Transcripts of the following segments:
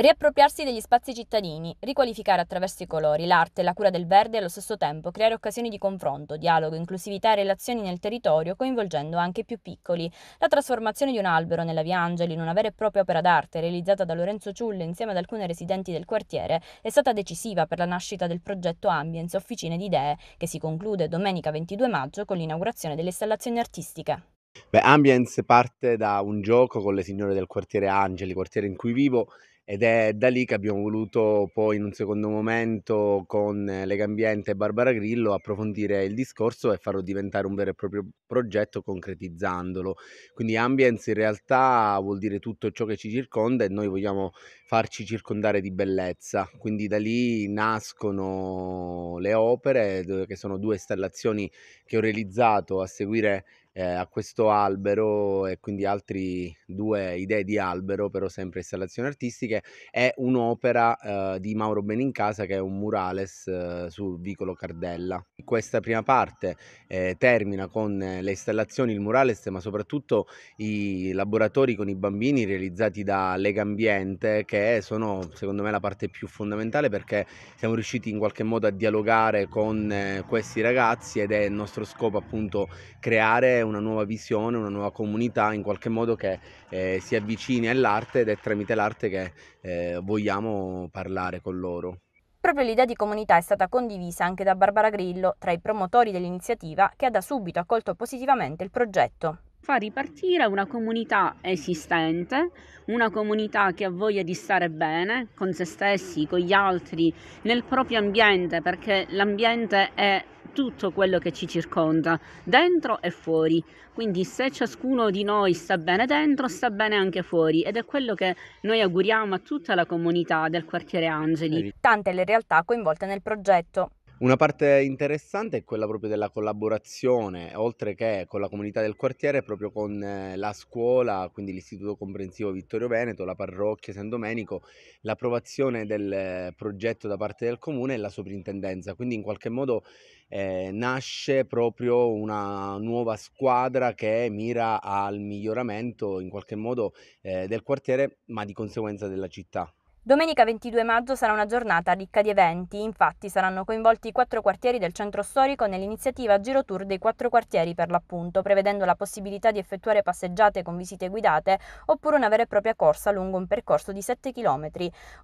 Riappropriarsi degli spazi cittadini, riqualificare attraverso i colori, l'arte e la cura del verde e allo stesso tempo creare occasioni di confronto, dialogo, inclusività e relazioni nel territorio, coinvolgendo anche i più piccoli. La trasformazione di un albero nella Via Angeli in una vera e propria opera d'arte, realizzata da Lorenzo Ciulle insieme ad alcune residenti del quartiere, è stata decisiva per la nascita del progetto Ambience Officine di Idee, che si conclude domenica 22 maggio con l'inaugurazione delle installazioni artistiche. Beh, Ambience parte da un gioco con le signore del quartiere Angeli, quartiere in cui vivo, ed è da lì che abbiamo voluto poi in un secondo momento con Legambiente e Barbara Grillo approfondire il discorso e farlo diventare un vero e proprio progetto concretizzandolo. Quindi ambience in realtà vuol dire tutto ciò che ci circonda e noi vogliamo farci circondare di bellezza. Quindi da lì nascono le opere che sono due installazioni che ho realizzato a seguire eh, a questo albero e quindi altre due idee di albero, però sempre installazioni artistiche è un'opera eh, di Mauro Benincasa che è un murales eh, su Vicolo Cardella. Questa prima parte eh, termina con eh, le installazioni, il murales, ma soprattutto i laboratori con i bambini realizzati da Lega Ambiente che sono secondo me la parte più fondamentale perché siamo riusciti in qualche modo a dialogare con eh, questi ragazzi ed è il nostro scopo appunto creare una nuova visione, una nuova comunità in qualche modo che eh, si avvicini all'arte ed è tramite l'arte che eh, vogliamo parlare con loro. Proprio l'idea di comunità è stata condivisa anche da Barbara Grillo, tra i promotori dell'iniziativa, che ha da subito accolto positivamente il progetto fa ripartire una comunità esistente, una comunità che ha voglia di stare bene con se stessi, con gli altri, nel proprio ambiente, perché l'ambiente è tutto quello che ci circonda, dentro e fuori. Quindi se ciascuno di noi sta bene dentro, sta bene anche fuori ed è quello che noi auguriamo a tutta la comunità del quartiere Angeli. Tante le realtà coinvolte nel progetto. Una parte interessante è quella proprio della collaborazione, oltre che con la comunità del quartiere, proprio con eh, la scuola, quindi l'Istituto Comprensivo Vittorio Veneto, la parrocchia San Domenico, l'approvazione del progetto da parte del comune e la soprintendenza. Quindi in qualche modo eh, nasce proprio una nuova squadra che mira al miglioramento in qualche modo eh, del quartiere, ma di conseguenza della città. Domenica 22 maggio sarà una giornata ricca di eventi, infatti saranno coinvolti i quattro quartieri del centro storico nell'iniziativa Giro Tour dei quattro quartieri per l'appunto, prevedendo la possibilità di effettuare passeggiate con visite guidate oppure una vera e propria corsa lungo un percorso di 7 km.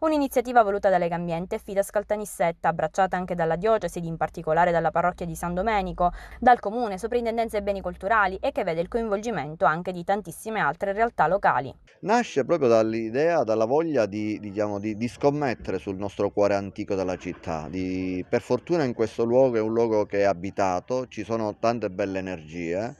Un'iniziativa voluta da Lega Ambiente e Fida Scaltanissetta, abbracciata anche dalla diocesi ed in particolare dalla parrocchia di San Domenico, dal comune, soprintendenze e beni culturali e che vede il coinvolgimento anche di tantissime altre realtà locali. Nasce proprio dall'idea, dalla voglia di, di chiamare diciamo, di, di, scommettere sul nostro cuore antico della città. Di, per fortuna in questo luogo è un luogo che è abitato, ci sono tante belle energie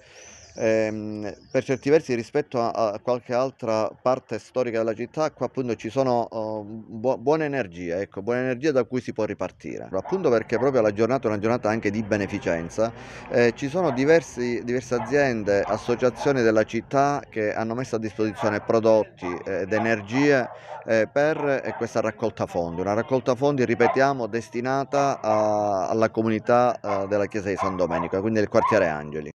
ehm, per certi versi rispetto a, a, qualche altra parte storica della città, qua appunto ci sono oh, bu- buone energie, ecco, buone energie da cui si può ripartire. Appunto perché proprio la giornata è una giornata anche di beneficenza, eh, ci sono diversi, diverse aziende, associazioni della città che hanno messo a disposizione prodotti ed energie eh, per eh, questa raccolta fondi, una raccolta fondi, ripetiamo, destinata a, alla comunità eh, della chiesa di San Domenico, quindi del quartiere Angeli.